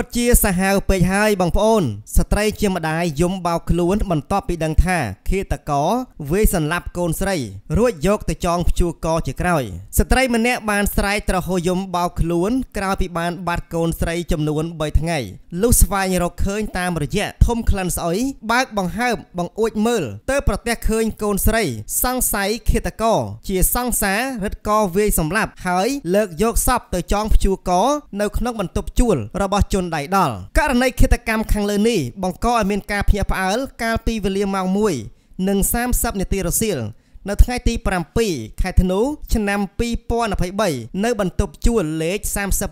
ពិតជាសាហាវពេកហើយបងប្អូន ស្ត្រីជាម្ដាយយំបោកខ្លួន បន្ទាប់ពីដឹងថាឃាតករវាយសន្លប់កូនស្រីរួចយកទៅចងព្យួរកជាក្រោយស្ត្រីម្នាក់បានស្រែកត្រហោយំបោកខ្លួន ក្រោយពីបាន បាត់កូនស្រីចំនួន3ថ្ងៃលុះស្វែងរកឃើញ តាមរយៈធំក្លិនស្អុយបើកបង្ហើបបង្អួចមើល ទៅប្រទះឃើញកូនស្រីសង្ស័យឃាតករជាសង្សាររឹតកវាយសម្លាប់ហើយលើកយកសពទៅចងព្យួរកនៅក្នុងបន្ទប់ជួលរបស់ជនសម្ដែងដល់ករណីឃាតកម្មខាងលើនេះបង្កឲ្យមានការភ្ញាក់ផ្អើលកាលពីវេលាម៉ោង1:30នាទីរសៀលនៅថ្ងៃទី7ខែធ្នូឆ្នាំ2023នៅបន្ទប់ជួលលេខ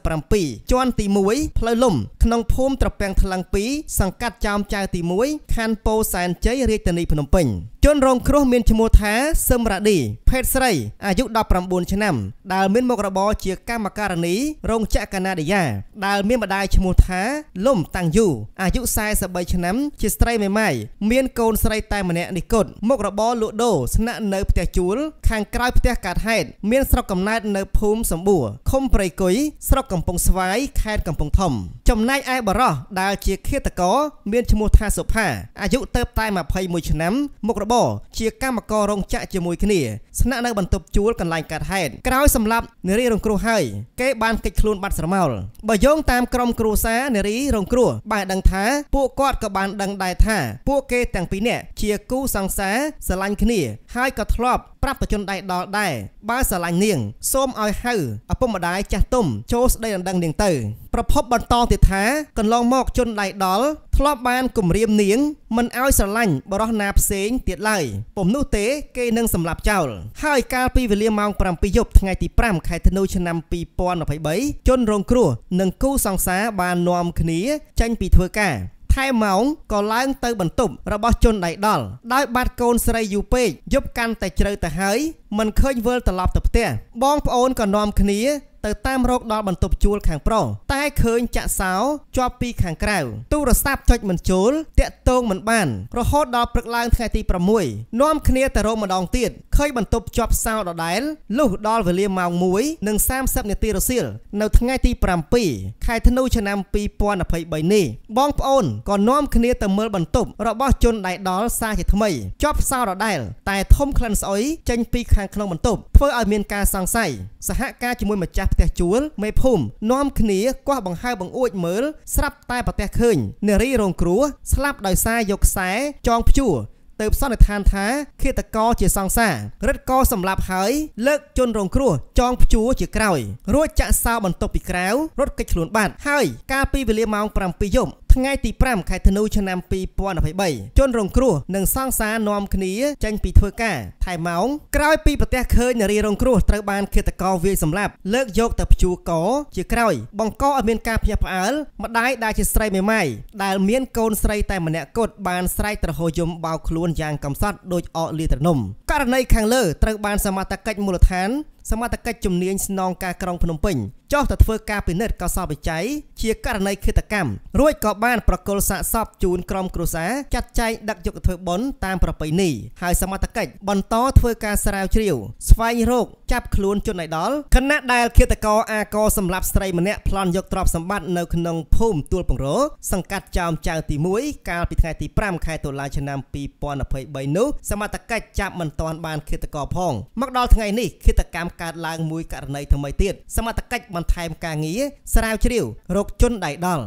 37ជាន់ទី1ផ្លូវលំ ក្នុងភូមិត្រពាំងថ្លឹង2សង្កាត់ចោមចៅទី1ខណ្ឌពោធិ៍សែនជ័យរាជធានីភ្នំពេញជនរងគ្រោះមានឈ្មោះថាសឹមរ៉ាឌីភេទស្រីអាយុ19ឆ្នាំដែលមានមុខរបរជាកម្មការនីរោងចក្រកាណាឌីយ៉ាដែលមានម្ដាយឈ្មោះថាលំតាំងយូអាយុ43ឆ្នាំជាស្ត្រីមេម៉ាយមានកូនស្រីតែម្នាក់នេះគត់មុខរបរលក់ដូរស្នាក់នៅនៅផ្ទះជួលខាងក្រៅផ្ទះកើតហេតុមានស្រុកកំណើតនៅភូមិសម្បួរឃុំព្រៃគុយស្រុកកំពង់ស្វាយខេត្តកំពង់ធំ ចំណែកឯបរោះដែលជាឃាតករមានឈ្មោះថាសុផាអាយុទៅតែ21ឆ្នាំមុខរបរជាកម្មកររោងចក្រជាមួយគ្នាស្នាក់នៅបន្ទប់ជួលកន្លែងកើតហេតុក្រោយសម្លាប់នារីរងគ្រោះហើយគេបានកិច្ចខ្លួនបាត់ស្រមោលបើយោងតាមក្រុមគ្រួសារនារីរងគ្រោះបានដឹងថាពួកគាត់ក៏បានដឹងដែរថាពួកគេទាំងពីរនាក់ជាគូសង្សារស្រឡាញ់គ្នាហើយក៏ធ្លាប់ប្រាប់ប្រជជនដៃដល់ដែរបើស្រឡាញ់នាង សូមឲ្យហៅឪពុកម្ដាយចាស់ទុំចូលស្ដីដណ្ដឹងនាងទៅប្រភពបន្តទៀតថាកន្លងមកជនដៃដល់ធ្លាប់បានគំរាមនាង មិនឲ្យស្រឡាញ់បរោះណាផ្សេងទៀតឡើយពុំនោះទេគេនឹងសម្លាប់ចោលហើយកាលពីវេលាម៉ោង7យប់ថ្ងៃទី5ខែធ្នូឆ្នាំ2023ជនរងគ្រោះនិងគូសង្សារបាននាំគ្នាចេញពីធ្វើការថែមម៉ោងក៏ឡើងទៅ បន្ទប់របស់ជនដៃដល់ដោយបាត់កូនស្រីយូពេកយប់កាន់តែជ្រៅទៅហើយមិនឃើញវិលត្រឡប់ទៅផ្ទះបងប្អូនក៏នាំគ្នា ទៅតាមរកដល់បន្ទប់ជួលខាងប្រុសតែឃើញចាក់សោជាប់ពីខាងក្រៅទូរស័ព្ទចុចមិនចូលតាក់ទងមិនបានរហូតដល់ព្រឹកឡើងថ្ងៃទី6នាំគ្នាទៅរោងម្ដងទៀតឃើញបន្ទប់ជាប់សោដដែលលុះដល់វេលាម៉ោង1:30នាទីរសៀលនៅថ្ងៃទី7ខែធ្នូឆ្នាំ2023នេះបងប្អូនក៏នាំគ្នាទៅមើលបន្ទប់របស់ជនដៃដល់សាជាថ្មីជាប់សោដដែលតែធំក្លិនស្អុយចេញពីខាងក្នុងបន្ទប់ធ្វើឲ្យមានការសង្ស័យសហការជាមួយម្ចាស់ផ្ទះជួលមេភូមិនាំគ្នាគាស់បង្ហើបង្អួចមើលស្រាប់តែប្រទះឃើញនារីរងគ្រោះស្លាប់ប់ដោយសារយកខ្សែចងភ្ជួរទៅសន្និដ្ឋានថាឃាតករជាសង្សាររិទ្ធក៏សម្លាប់ហើយលើកជនរងគ្រោះចងភ្ជួរជាក្រោយរួចចាក់សោបន្ទប់ពីក្រៅរត់គេចខ្លួនបាត់ហើយកាលពីវេលាម៉ោង7យប់ថ្ងៃទី5ខែធ្នូឆ្នាំ2023ជនរងគ្រោះនិងសង្សារនាំគ្នាចេញពីធ្វើការថែម៉ោងក្រោយពីប្រទេសឃើញនារីរងគ្រោះត្រូវបានឃាតករវាយសម្លាប់ លើកយកទៅព្យួរកជាក្រោយបង្កឲ្យមានការភ័យផ្អើលម្ដាយដែលជាស្រីមេម៉ាយដែលមានកូនស្រីតែម្នាក់គត់បានស្រែកត្រហោយំបោកខ្លួនយ៉ាងកំសត់ដោយអកលីត្រនំ ករណីខាងលើត្រូវបានសមត្ថកិច្ចមូលដ្ឋានសមត្ថកិច្ចជំនាញស្នងការក្រុងភ្នំពេញចុះទៅធ្វើការពិនិត្យកោសលវិច័យជាករណីឃាតកម្មរួចក៏បានប្រគល់សាកសពជូនក្រុមគ្រួសារចាត់ចែងដឹកយកទៅធ្វើបុណ្យតាមប្រពៃណីហើយសមត្ថកិច្ចបន្តធ្វើការស្រាវជ្រាវស្វែងរកចាប់ខ្លួនជនឯដលខណៈដែលឃាតករអាកសម្លាប់ស្រីម្នាក់ប្លន់យកទ្រព្យសម្បត្តិនៅក្នុងភូមិទួលពង្រោសង្កាត់ចោមចៅទី1កាលពីថ្ងៃទី5ខែតុលាឆ្នាំ2023នោះ សមត្ថកិច្ចចាប់មិនទាន់បានឃាតករផងមកដល់ថ្ងៃនេះឃាតកម្មកើតឡើងមួយករណីថ្មីទៀតសមត្ថកិច្ចបន្ថែមការងារស្រាវជ្រាវរកជនដៃដល់